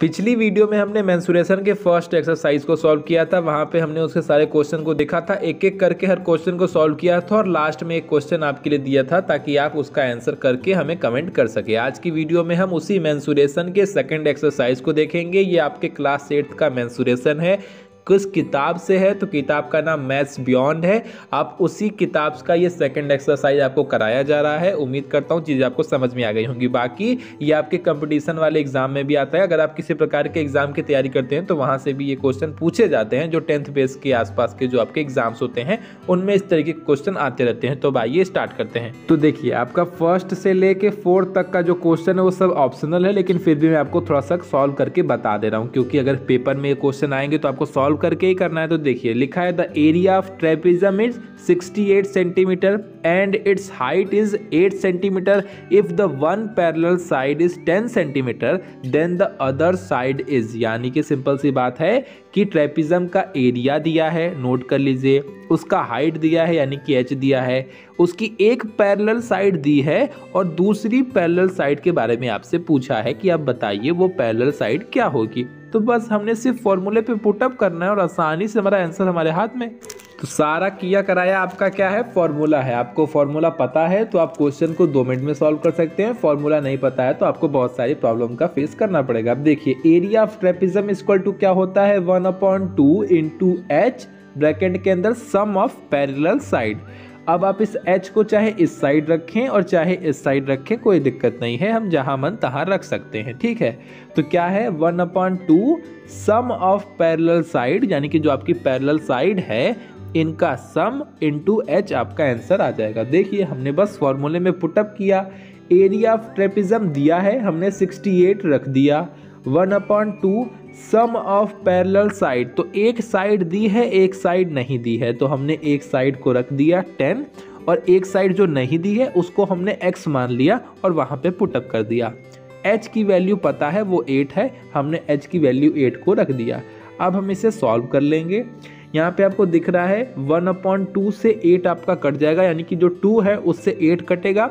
पिछली वीडियो में हमने मैंसुरेशन के फर्स्ट एक्सरसाइज को सॉल्व किया था वहाँ पे हमने उसके सारे क्वेश्चन को देखा था एक एक करके हर क्वेश्चन को सॉल्व किया था और लास्ट में एक क्वेश्चन आपके लिए दिया था ताकि आप उसका आंसर करके हमें कमेंट कर सके आज की वीडियो में हम उसी मैंसुरेशन के सेकेंड एक्सरसाइज को देखेंगे ये आपके क्लास एट्थ का मैंसुरेशन है किस किताब से है तो किताब का नाम मैथ्स बियॉन्ड है आप उसी किताब का ये सेकंड एक्सरसाइज आपको कराया जा रहा है उम्मीद करता हूँ चीज़ें आपको समझ में आ गई होंगी बाकी ये आपके कंपटीशन वाले एग्जाम में भी आता है अगर आप किसी प्रकार के एग्जाम की तैयारी करते हैं तो वहाँ से भी ये क्वेश्चन पूछे जाते हैं जो टेंथ बेस के आसपास के जो आपके एग्जाम्स होते हैं उनमें इस तरीके के क्वेश्चन आते रहते हैं तो ये स्टार्ट करते हैं तो देखिए आपका फर्स्ट से लेके फोर्थ तक का जो क्वेश्चन है वो सब ऑप्शनल है लेकिन फिर भी मैं आपको थोड़ा सा सॉल्व करके बता दे रहा हूँ क्योंकि अगर पेपर में ये क्वेश्चन आएंगे तो आपको सॉल्व करके ही करना है तो देखिए लिखा है the area of trapezium is 68 centimetre and its height is 8 centimetre if the one parallel side is 10 centimetre then the other side is यानी कि सिंपल सी बात है कि ट्रेपिज्म का एरिया दिया है नोट कर लीजिए उसका हाइट दिया है यानी कि एच दिया है उसकी एक पैरेलल साइड दी है और दूसरी पैरेलल साइड के बारे में आपसे पूछा है कि आप बताइए वो पैरेलल साइड क्या होगी तो बस हमने सिर्फ फॉर्मूले पे पुटअप करना है और आसानी से हमारा आंसर हमारे हाथ में तो सारा किया कराया आपका क्या है फॉर्मूला है आपको फॉर्मूला पता है तो आप क्वेश्चन को दो मिनट में सॉल्व कर सकते हैं फॉर्मूला नहीं पता है तो आपको बहुत सारी प्रॉब्लम का फेस करना पड़ेगा अब देखिए area of trapezium equal to क्या होता है one upon two into H bracket के अंदर सम ऑफ पैरेलल साइड अब आप इस एच को चाहे इस साइड रखें और चाहे इस साइड रखें कोई दिक्कत नहीं है हम जहाँ मन तहाँ रख सकते हैं ठीक है तो क्या है one upon two sum of parallel side यानी कि जो आपकी पैरल साइड है इनका सम इन टू एच आपका आंसर आ जाएगा देखिए हमने बस फॉर्मूले में पुटअप किया एरिया ऑफ ट्रेपिज्म दिया है हमने 68 रख दिया one upon two sum of parallel side तो एक साइड दी है एक साइड नहीं दी है तो हमने एक साइड को रख दिया टेन और एक साइड जो नहीं दी है उसको हमने एक्स मान लिया और वहाँ पे पुटअप कर दिया एच की वैल्यू पता है वो एट है हमने एच की वैल्यू एट को रख दिया अब हम इसे सॉल्व कर लेंगे यहाँ पे आपको दिख रहा है वन अपॉन टू से एट आपका कट जाएगा यानी कि जो टू है उससे एट कटेगा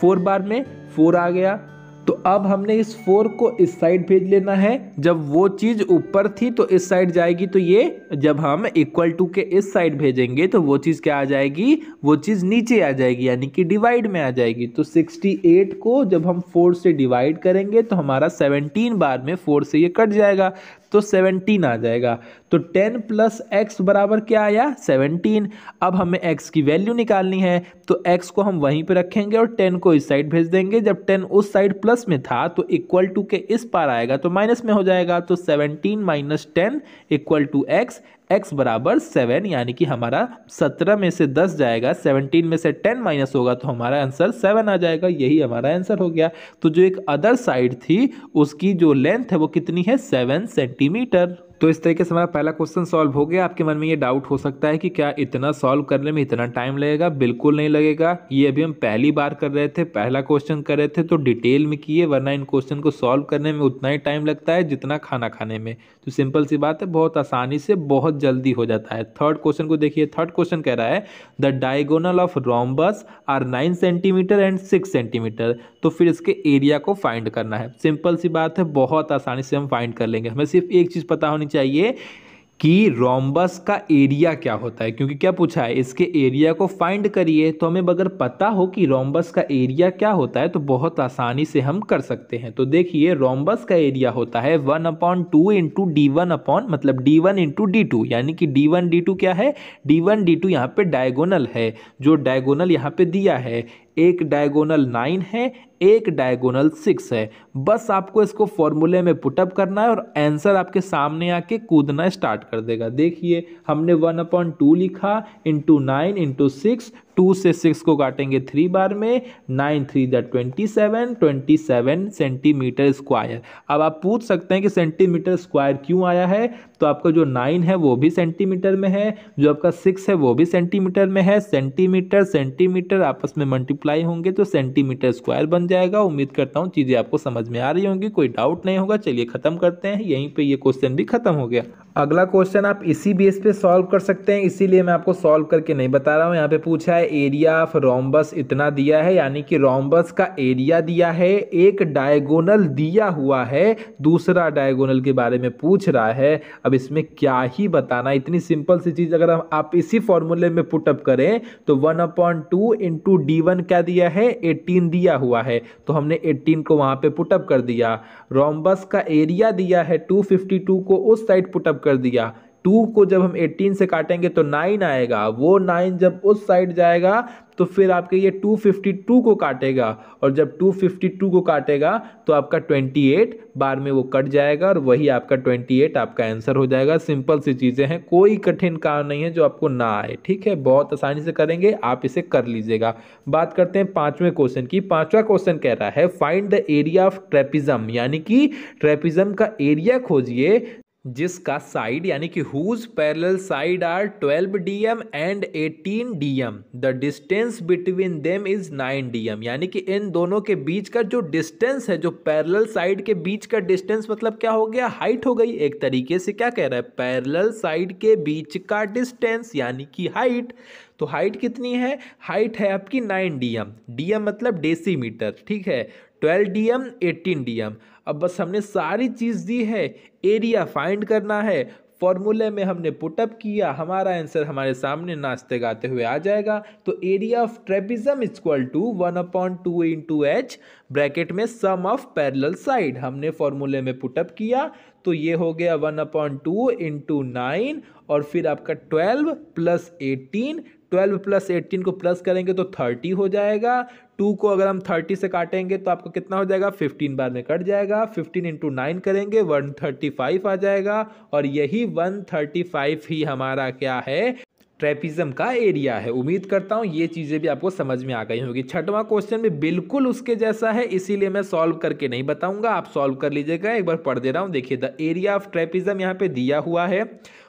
फोर बार में फोर आ गया तो अब हमने इस फोर को इस साइड भेज लेना है जब वो चीज़ ऊपर थी तो इस साइड जाएगी तो ये जब हम इक्वल टू के इस साइड भेजेंगे तो वो चीज़ क्या आ जाएगी वो चीज़ नीचे आ जाएगी यानी कि डिवाइड में आ जाएगी तो 68 को जब हम फोर से डिवाइड करेंगे तो हमारा 17 बार में फोर से ये कट जाएगा तो 17 आ जाएगा तो 10 प्लस एक्स बराबर क्या आया 17 अब हमें x की वैल्यू निकालनी है तो x को हम वहीं पर रखेंगे और 10 को इस साइड भेज देंगे जब 10 उस साइड प्लस प्लस में था तो इक्वल टू के इस पार आएगा तो माइनस में हो जाएगा तो seventeen minus ten equal to X X बराबर सेवन यानी कि हमारा सत्रह में से दस जाएगा सेवनटीन में से टेन माइनस होगा तो हमारा आंसर सेवन आ जाएगा यही हमारा आंसर हो गया तो जो एक अदर साइड थी उसकी जो लेंथ है वो कितनी है सेवन सेंटीमीटर तो इस तरीके से हमारा पहला क्वेश्चन सॉल्व हो गया आपके मन में ये डाउट हो सकता है कि क्या इतना सॉल्व करने में इतना टाइम लगेगा बिल्कुल नहीं लगेगा ये अभी हम पहली बार कर रहे थे पहला क्वेश्चन कर रहे थे तो डिटेल में किए वरना इन क्वेश्चन को सॉल्व करने में उतना ही टाइम लगता है जितना खाना खाने में तो सिंपल सी बात है बहुत आसानी से बहुत बहुत जल्दी हो जाता है थर्ड क्वेश्चन को देखिए थर्ड क्वेश्चन कह रहा है the diagonal of rhombus are nine centimetre and six centimetre तो फिर इसके एरिया को फाइंड करना है सिंपल सी बात है बहुत आसानी से हम फाइंड कर लेंगे हमें सिर्फ एक चीज़ पता होनी चाहिए कि रोम्बस का एरिया क्या होता है क्योंकि क्या पूछा है इसके एरिया को फाइंड करिए तो हमें अगर पता हो कि रोम्बस का एरिया क्या होता है तो बहुत आसानी से हम कर सकते हैं तो देखिए रोम्बस का एरिया होता है one upon two into D one upon मतलब D one into D two यानी कि डी वन डी टू क्या है डी वन डी टू यहाँ पर डायगोनल है जो डायगोनल यहाँ पर दिया है एक डायगोनल नाइन है एक डायगोनल सिक्स है बस आपको इसको फॉर्मूले में पुटअप करना है और आंसर आपके सामने आके कूदना स्टार्ट कर देगा देखिए हमने वन अपॉइंट टू लिखा into nine into six two से सिक्स को काटेंगे थ्री बार में nine three the twenty seven twenty seven centimetre square अब आप पूछ सकते हैं कि सेंटीमीटर स्क्वायर क्यों आया है तो आपका जो नाइन है वो भी सेंटीमीटर में है जो आपका सिक्स है वो भी सेंटीमीटर में है सेंटीमीटर सेंटीमीटर आपस में मल्टीप्लाई होंगे तो सेंटीमीटर स्क्वायर बन जाएगा उम्मीद करता हूँ चीज़ें आपको समझ में आ रही होंगी कोई डाउट नहीं होगा चलिए ख़त्म करते हैं यहीं पर ये क्वेश्चन भी खत्म हो गया अगला क्वेश्चन आप इसी बेस पे सॉल्व कर सकते हैं इसीलिए मैं आपको सॉल्व करके नहीं बता रहा हूँ यहाँ पे पूछा है एरिया ऑफ रोमबस इतना दिया है यानी कि रोम्बस का एरिया दिया है एक डायगोनल दिया हुआ है दूसरा डायगोनल के बारे में पूछ रहा है अब इसमें क्या ही बताना इतनी सिंपल सी चीज़ अगर हम आप इसी फॉर्मूले में पुटअप करें तो one upon two two D one क्या दिया है एटीन दिया हुआ है तो हमने एट्टीन को वहाँ पर पुटअप कर दिया रोम्बस का एरिया दिया है टू फिफ्टी टू को उस साइड पुटअप कर दिया टू को जब हम एटीन से काटेंगे तो नाइन आएगा वो नाइन जब उस साइड जाएगा तो फिर आपके ये टू फिफ्टी टू को काटेगा और जब टू फिफ्टी टू को काटेगा तो आपका ट्वेंटी एट बार में वो कट जाएगा और वही आपका ट्वेंटी एट आपका आंसर हो जाएगा सिंपल सी चीज़ें हैं कोई कठिन काम नहीं है जो आपको ना आए ठीक है बहुत आसानी से करेंगे आप इसे कर लीजिएगा बात करते हैं पाँचवें क्वेश्चन की पाँचवा क्वेश्चन कह रहा है find the area of trapezium यानी कि ट्रेपिज्म का एरिया खोजिए जिसका साइड यानी कि whose parallel side are 12 DM and 18 DM the distance between them is 9 DM यानी कि इन दोनों के बीच का जो डिस्टेंस है जो पैरेलल साइड के बीच का डिस्टेंस मतलब क्या हो गया हाइट हो गई एक तरीके से क्या कह रहा है पैरेलल साइड के बीच का डिस्टेंस यानी कि हाइट तो हाइट कितनी है हाइट है आपकी एम डीएम डीएम मतलब डेसीमीटर ठीक है एम डीएम डी डीएम अब बस हमने सारी चीज़ दी है एरिया फाइंड करना है फॉर्मूले में हमने पुटअप किया हमारा आंसर हमारे सामने नाचते गाते हुए आ जाएगा तो area of trapezium equal to one upon two into H bracket में सम ऑफ पैरेलल साइड हमने फॉर्मूले में पुटअप किया तो ये हो गया one upon two into nine और फिर आपका twelve plus eighteen twelve plus eighteen को प्लस करेंगे तो थर्टी हो जाएगा टू को अगर हम थर्टी से काटेंगे तो आपको कितना हो जाएगा फिफ्टीन बार में कट जाएगा फिफ्टीन इंटू नाइन करेंगे वन थर्टी फाइव आ जाएगा और यही वन थर्टी फाइव ही हमारा क्या है ट्रेपिज्म का एरिया है उम्मीद करता हूँ ये चीज़ें भी आपको समझ में आ गई होंगी छठवां क्वेश्चन भी बिल्कुल उसके जैसा है इसीलिए मैं सॉल्व करके नहीं बताऊँगा आप सॉल्व कर लीजिएगा एक बार पढ़ दे रहा हूँ देखिए द एरिया ऑफ ट्रेपिज्म यहाँ पे दिया हुआ है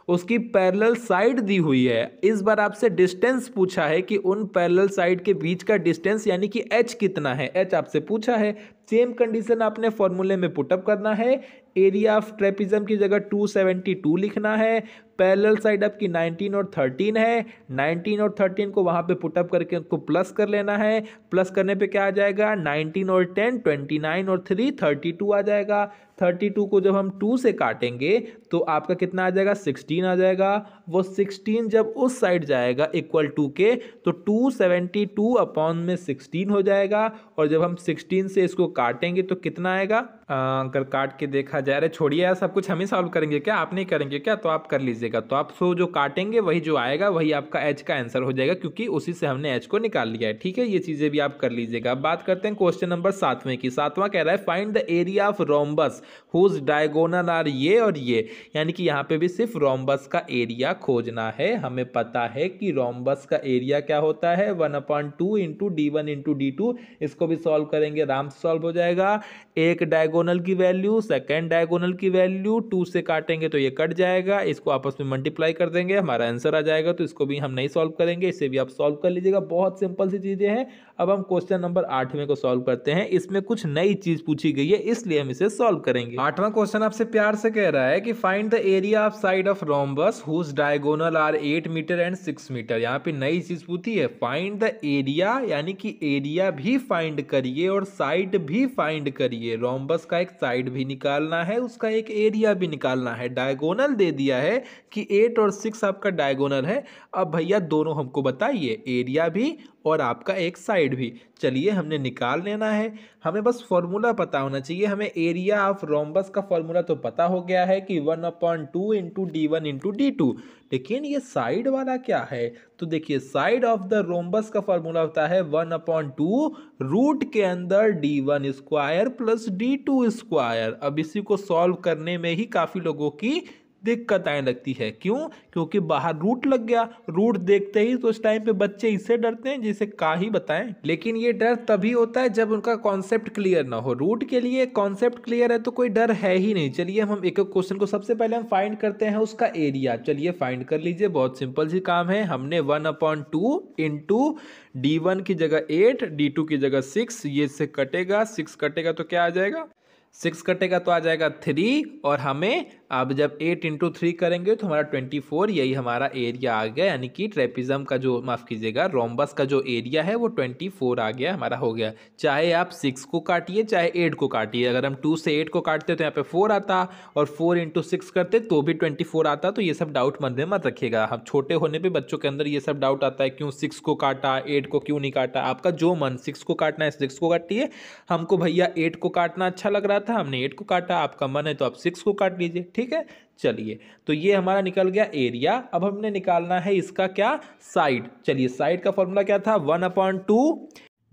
उसकी पैरेलल साइड दी हुई है इस बार आपसे डिस्टेंस पूछा है कि उन पैरेलल साइड के बीच का डिस्टेंस यानी कि एच कितना है एच आपसे पूछा है सेम कंडीशन आपने फॉर्मूले में पुटअप करना है एरिया ऑफ ट्रेपिज्म की जगह 272 लिखना है पैरेलल साइड आपकी 19 और 13 है 19 और 13 को वहाँ पे पुटअप करके उनको प्लस कर लेना है प्लस करने पे क्या आ जाएगा 19 और 10 29 और 3 32 आ जाएगा थर्टी टू को जब हम टू से काटेंगे तो आपका कितना आ जाएगा सिक्सटीन आ जाएगा वो सिक्सटीन जब उस साइड जाएगा इक्वल टू के तो टू सेवेंटी टू अपॉन में सिक्सटीन हो जाएगा और जब हम सिक्सटीन से इसको काटेंगे तो कितना आएगा अगर काट के देखा जा रहा है छोड़िए सब कुछ हम ही सॉल्व करेंगे क्या आप नहीं करेंगे क्या तो आप कर लीजिएगा तो आप सो जो काटेंगे वही जो आएगा वही आपका एच का आंसर हो जाएगा क्योंकि उसी से हमने एच को निकाल लिया है ठीक है ये चीज़ें भी आप कर लीजिएगा अब बात करते हैं क्वेश्चन नंबर सातवें की सातवां कह रहा है find the area of rhombus whose diagonal are ये और ये यानी कि यहाँ पे भी सिर्फ रोमबस का एरिया खोजना है हमें पता है कि रोमबस का एरिया क्या होता है one upon two into D one into D two इसको भी सॉल्व करेंगे राम सॉल्व हो जाएगा एक डायगोनल की वैल्यू सेकेंड डायगोनल की वैल्यू टू से काटेंगे तो ये कट जाएगा इसको आपस में मल्टीप्लाई कर देंगे हमारा आंसर आ जाएगा तो इसको भी हम नहीं सॉल्व करेंगे इसे भी आप सॉल्व कर लीजिएगा बहुत सिंपल सी चीज़ें हैं अब हम क्वेश्चन नंबर आठवें को सॉल्व करते हैं इसमें कुछ नई चीज़ पूछी गई है इसलिए हम इसे सॉल्व करें करेंगे आठवां क्वेश्चन आपसे प्यार से कह रहा है कि find the area of side of rhombus whose diagonal are eight metre and six metre यहाँ पे नई चीज पूछी है फाइंड द एरिया यानी कि एरिया भी फाइंड करिए और साइड भी फाइंड करिए रोमबस का एक साइड भी निकालना है उसका एक एरिया भी निकालना है डायगोनल दे दिया है कि एट और सिक्स आपका डायगोनल है अब भैया दोनों हमको बताइए एरिया भी और आपका एक साइड भी चलिए हमने निकाल लेना है हमें बस फॉर्मूला पता होना चाहिए हमें एरिया ऑफ रोम्बस का फॉर्मूला तो पता हो गया है कि one upon two into D one into D two लेकिन ये साइड वाला क्या है तो देखिए साइड ऑफ द रोम्बस का फॉर्मूला होता है वन अपॉन टू रूट के अंदर D one square plus D two square अब इसी को सॉल्व करने में ही काफ़ी लोगों की दिक्कत आने लगती है क्यों क्योंकि बाहर रूट लग गया रूट देखते ही तो उस टाइम पे बच्चे इससे डरते हैं जिसे का ही बताएं लेकिन ये डर तभी होता है जब उनका कॉन्सेप्ट क्लियर ना हो रूट के लिए कॉन्सेप्ट क्लियर है तो कोई डर है ही नहीं चलिए हम एक एक क्वेश्चन को सबसे पहले हम फाइंड करते हैं उसका एरिया चलिए फाइंड कर लीजिए बहुत सिंपल सी काम है हमने one upon two two D one की जगह एट डी टू की जगह सिक्स ये से कटेगा सिक्स कटेगा तो क्या आ जाएगा सिक्स कटेगा तो आ जाएगा थ्री और हमें अब जब एट इंटू थ्री करेंगे तो हमारा ट्वेंटी फोर यही हमारा एरिया आ गया यानी कि ट्रेपिज़म का जो माफ़ कीजिएगा रोम्बस का जो एरिया है वो ट्वेंटी फोर आ गया हमारा हो गया चाहे आप सिक्स को काटिए चाहे एट को काटिए अगर हम टू से एट को काटते तो यहाँ पे फोर आता और फोर इंटू सिक्स करते तो भी ट्वेंटी फोर आता तो ये सब डाउट मन में मत रखिएगा हम छोटे होने पर बच्चों के अंदर ये सब डाउट आता है क्यों सिक्स को काटा एट को क्यों नहीं काटा आपका जो मन सिक्स को काटना है सिक्स को काटिए हमको भैया एट को काटना अच्छा लग रहा था हमने एट को काटा आपका मन है तो आप सिक्स को काट लीजिए ठीक ठीक है चलिए तो ये हमारा निकल गया एरिया अब हमने निकालना है इसका क्या साइड चलिए साइड का फॉर्मूला क्या था one upon two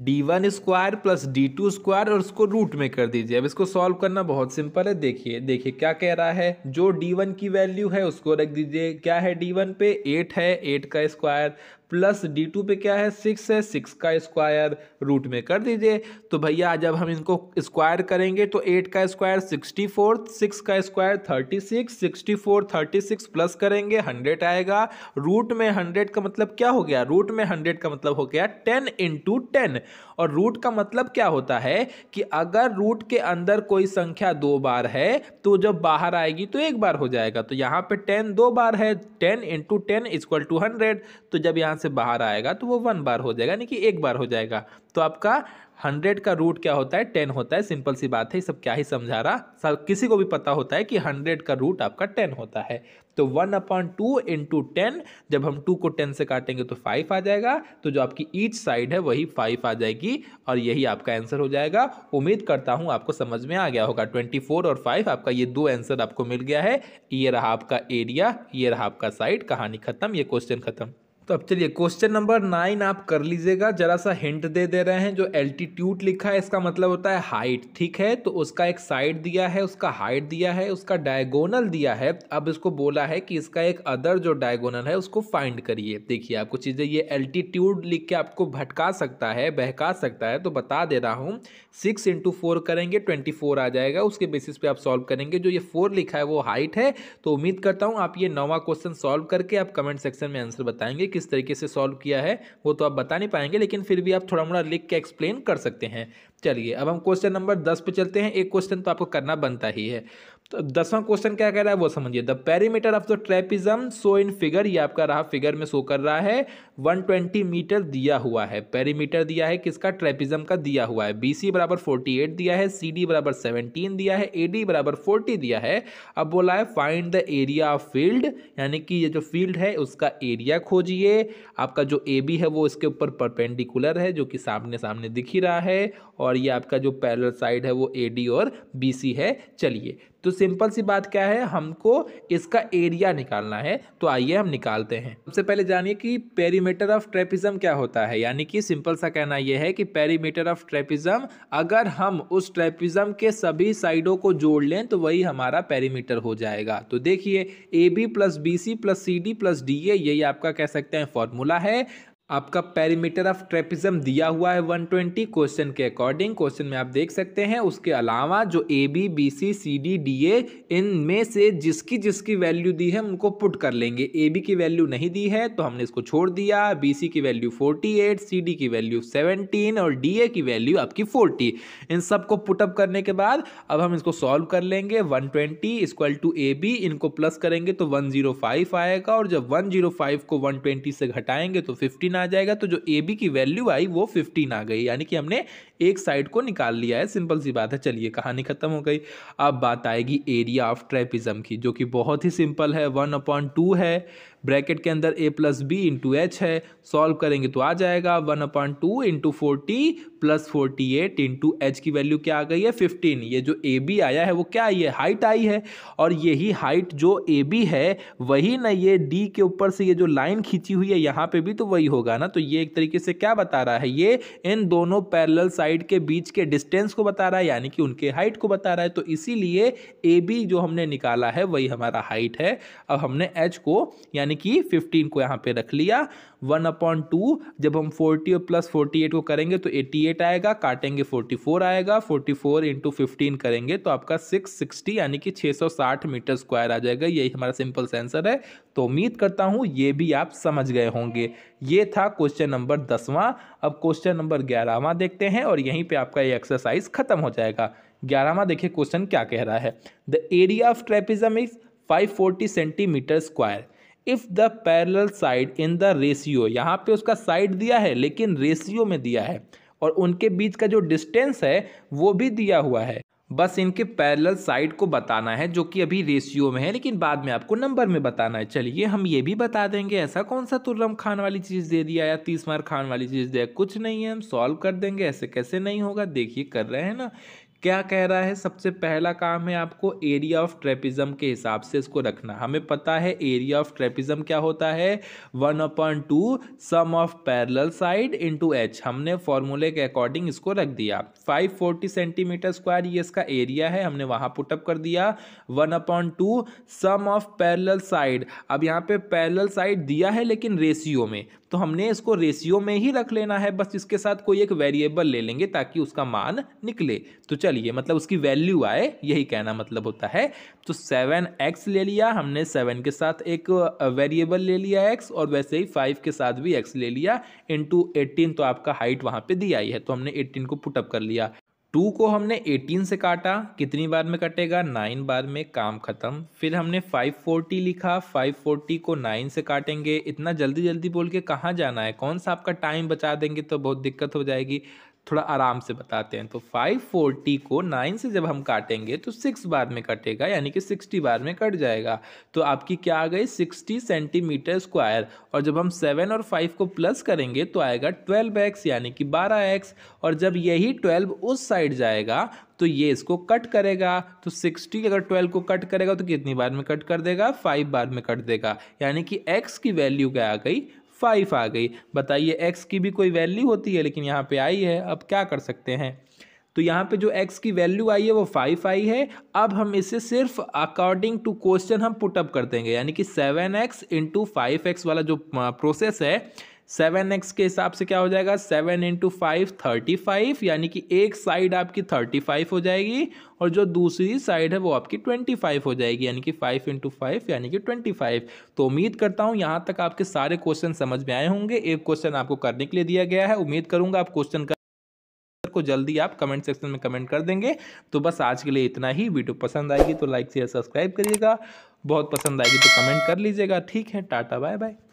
D one square plus D two square और उसको रूट में कर दीजिए अब इसको सॉल्व करना बहुत सिंपल है देखिए देखिए क्या कह रहा है जो डी वन की वैल्यू है उसको रख दीजिए क्या है डी वन पे एट है एट का स्क्वायर प्लस डी टू पे क्या है सिक्स है सिक्स का स्क्वायर रूट में कर दीजिए तो भैया जब हम इनको स्क्वायर करेंगे तो एट का स्क्वायर सिक्सटी फोर सिक्स का square thirty six sixty four thirty six plus करेंगे हंड्रेड आएगा रूट में हंड्रेड का मतलब क्या हो गया रूट में हंड्रेड का मतलब हो गया टेन इंटू टेन और रूट का मतलब क्या होता है कि अगर रूट के अंदर कोई संख्या दो बार है तो जब बाहर आएगी तो एक बार हो जाएगा तो यहाँ पे टेन दो बार है ten into ten equal to hundred तो जब यहाँ से बाहर आएगा तो वो वन बार हो जाएगा यानी कि एक बार हो जाएगा तो आपका हंड्रेड का रूट क्या होता है टेन होता है सिंपल सी बात है सब क्या ही समझा रहा सब किसी को भी पता होता है कि हंड्रेड का रूट आपका टेन होता है तो one upon two into ten जब हम टू को टेन से काटेंगे तो फाइव आ जाएगा तो जो आपकी ईच साइड है वही फाइव आ जाएगी और यही आपका आंसर हो जाएगा उम्मीद करता हूँ आपको समझ में आ गया होगा ट्वेंटी फोर और फाइव आपका ये दो आंसर आपको मिल गया है ये रहा आपका एरिया ये रहा आपका साइड कहानी खत्म ये क्वेश्चन खत्म तो अब चलिए क्वेश्चन नंबर नाइन आप कर लीजिएगा जरा सा हिंट दे दे रहे हैं जो एल्टीट्यूड लिखा है इसका मतलब होता है हाइट ठीक है तो उसका एक साइड दिया है उसका हाइट दिया है उसका डायगोनल दिया है अब इसको बोला है कि इसका एक अदर जो डायगोनल है उसको फाइंड करिए देखिए आपको चीज़ें ये एल्टीट्यूड लिख के आपको भटका सकता है बहका सकता है तो बता दे रहा हूँ सिक्स इंटू फोर करेंगे ट्वेंटी फोर आ जाएगा उसके बेसिस पे आप सॉल्व करेंगे जो ये फोर लिखा है वो हाइट है तो उम्मीद करता हूँ आप ये नवा क्वेश्चन सॉल्व करके आप कमेंट सेक्शन में आंसर बताएंगे कि किस तरीके से सॉल्व किया है वो तो आप बता नहीं पाएंगे लेकिन फिर भी आप थोड़ा मोड़ा लिख के एक्सप्लेन कर सकते हैं चलिए अब हम क्वेश्चन नंबर दस पे चलते हैं एक क्वेश्चन तो आपको करना बनता ही है तो दसवां क्वेश्चन क्या कह रहा है वो समझिए the perimeter of the trapezium so in figure ये आपका रहा फिगर में शो कर रहा है 120 मीटर दिया हुआ है पेरीमीटर दिया है किसका ट्रेपिज्म का दिया हुआ है बी सी बराबर फोर्टी एट दिया है सी डी बराबर सेवनटीन दिया है ए डी बराबर फोर्टी दिया है अब बोला है find the area of field यानी कि ये जो फील्ड है उसका एरिया खोजिए आपका जो ए बी है वो इसके ऊपर परपेंडिकुलर है जो कि सामने सामने दिख ही रहा है और ये आपका जो पैरल साइड है वो ए डी और बी सी है चलिए तो सिंपल सी बात क्या है हमको इसका एरिया निकालना है तो आइए हम निकालते हैं सबसे पहले जानिए कि पेरीमीटर ऑफ ट्रेपिज्म क्या होता है यानी कि सिंपल सा कहना यह है कि पेरीमीटर ऑफ ट्रेपिज्म अगर हम उस ट्रेपिज्म के सभी साइडों को जोड़ लें तो वही हमारा पेरीमीटर हो जाएगा तो देखिए A B plus B C plus C D plus D A यही आपका कह सकते हैं फॉर्मूला है आपका पैरीमीटर ऑफ ट्रेपिज्म दिया हुआ है 120 क्वेश्चन के अकॉर्डिंग क्वेश्चन में आप देख सकते हैं उसके अलावा जो A B B C C D D A इन में से जिसकी जिसकी वैल्यू दी है उनको पुट कर लेंगे ए बी की वैल्यू नहीं दी है तो हमने इसको छोड़ दिया बी सी की वैल्यू 48 सी डी की वैल्यू 17 और डी ए की वैल्यू आपकी 40 इन सबको पुटअप करने के बाद अब हम इसको सॉल्व कर लेंगे one twenty equal to A B इनको प्लस करेंगे तो फाइव आएगा और जब फाइव को ट्वेंटी से घटाएंगे तो फिफ्टी आ जाएगा तो जो ए बी की वैल्यू आई वो फिफ्टीन आ गई यानी कि हमने एक साइड को निकाल लिया है सिंपल सी बात है चलिए कहानी खत्म हो गई अब बात आएगी एरिया ऑफ ट्रेपिज्म की जो कि बहुत ही सिंपल है वन अपॉइंट टू है ब्रैकेट के अंदर A plus B into H है सॉल्व करेंगे तो आ जाएगा one upon two into forty plus forty eight into H की वैल्यू क्या आ गई है फिफ्टीन ये जो ए बी आया है वो क्या आई है हाइट आई है और यही हाइट जो ए बी है वही ना ये डी के ऊपर से ये जो लाइन खींची हुई है यहाँ पे भी तो वही होगा ना तो ये एक तरीके से क्या बता रहा है ये इन दोनों पैरल साइड के बीच के डिस्टेंस को बता रहा है यानी कि उनके हाइट को बता रहा है तो इसीलिए ए बी जो हमने निकाला है वही हमारा हाइट है अब हमने एच को यानी यानी कि 15 को यहाँ पे रख लिया वन अपॉन टू जब हम 40 और प्लस फोर्टी को करेंगे तो 88 आएगा काटेंगे 44 आएगा 44 फोर इंटू करेंगे तो आपका 660 यानी कि 660 मीटर स्क्वायर आ जाएगा यही हमारा सिंपल सेंसर है तो उम्मीद करता हूँ ये भी आप समझ गए होंगे ये था क्वेश्चन नंबर दसवां अब क्वेश्चन नंबर ग्यारहवा देखते हैं और यहीं पर आपका ये एक्सरसाइज खत्म हो जाएगा ग्यारहवा देखिए क्वेश्चन क्या कह रहा है the area of trapezium is 540 centimetre square if the parallel side in the ratio यहाँ पे उसका साइड दिया है लेकिन रेशियो में दिया है और उनके बीच का जो डिस्टेंस है वो भी दिया हुआ है बस इनके पैरेलल साइड को बताना है जो कि अभी रेशियो में है लेकिन बाद में आपको नंबर में बताना है चलिए हम ये भी बता देंगे ऐसा कौन सा तुर्रम खान वाली चीज़ दे दिया या तीस मार खान वाली चीज़ दे कुछ नहीं है हम सॉल्व कर देंगे ऐसे कैसे नहीं होगा देखिए कर रहे हैं ना क्या कह रहा है सबसे पहला काम है आपको एरिया ऑफ ट्रेपिज्म के हिसाब से इसको रखना हमें पता है एरिया ऑफ ट्रेपिज्म क्या होता है one upon two sum of parallel side into H हमने फॉर्मूले के अकॉर्डिंग इसको रख दिया 540 सेंटीमीटर स्क्वायर ये इसका एरिया है हमने वहाँ पुटअप कर दिया one upon two sum of parallel side अब यहाँ पर पैरल साइड दिया है लेकिन रेशियो में तो हमने इसको रेशियो में ही रख लेना है बस इसके साथ कोई एक वेरिएबल ले लेंगे ताकि उसका मान निकले तो चल चलिए मतलब उसकी वैल्यू आए यही कहना मतलब होता है तो सेवन एक्स ले लिया हमने सेवन के साथ एक वेरिएबल ले लिया एक्स और वैसे ही फाइव के साथ भी एक्स ले लिया इंटू एटीन तो आपका हाइट वहाँ पर दी आई है तो हमने एटीन को पुटअप कर लिया टू को हमने एटीन से काटा कितनी बार में कटेगा नाइन बार में काम ख़त्म फिर हमने फाइव फोर्टी लिखा फाइव फोर्टी को नाइन से काटेंगे इतना जल्दी जल्दी बोल के कहाँ जाना है कौन सा आपका टाइम बचा देंगे तो बहुत दिक्कत हो जाएगी थोड़ा आराम से बताते हैं तो 540 को 9 से जब हम काटेंगे तो 6 बाद में कटेगा यानी कि 60 बाद में कट जाएगा तो आपकी क्या आ गई 60 सेंटीमीटर स्क्वायर और जब हम 7 और 5 को प्लस करेंगे तो आएगा 12x यानी कि 12x और जब यही 12 उस साइड जाएगा तो ये इसको कट करेगा तो 60 अगर 12 को कट करेगा तो कितनी बार में कट कर देगा फाइव बार में कट देगा यानी कि एक्स की वैल्यू क्या आ गई फाइव आ गई बताइए एक्स की भी कोई वैल्यू होती है लेकिन यहाँ पे आई है अब क्या कर सकते हैं तो यहाँ पे जो एक्स की वैल्यू आई है वो फाइव आई है अब हम इसे सिर्फ अकॉर्डिंग टू क्वेश्चन हम पुटअप कर देंगे यानी कि seven X into five X वाला जो प्रोसेस है सेवन एक्स के हिसाब से क्या हो जाएगा seven into five thirty five यानी कि एक साइड आपकी थर्टी फाइव हो जाएगी और जो दूसरी साइड है वो आपकी ट्वेंटी फाइव हो जाएगी यानी कि फाइव इंटू फाइव यानी कि ट्वेंटी फाइव तो उम्मीद करता हूँ यहाँ तक आपके सारे क्वेश्चन समझ में आए होंगे एक क्वेश्चन आपको करने के लिए दिया गया है उम्मीद करूँगा आप क्वेश्चन कर को जल्दी आप कमेंट सेक्शन में कमेंट कर देंगे तो बस आज के लिए इतना ही वीडियो पसंद आएगी तो लाइक शेयर सब्सक्राइब करिएगा बहुत पसंद आएगी तो कमेंट कर लीजिएगा ठीक है टाटा बाय बाय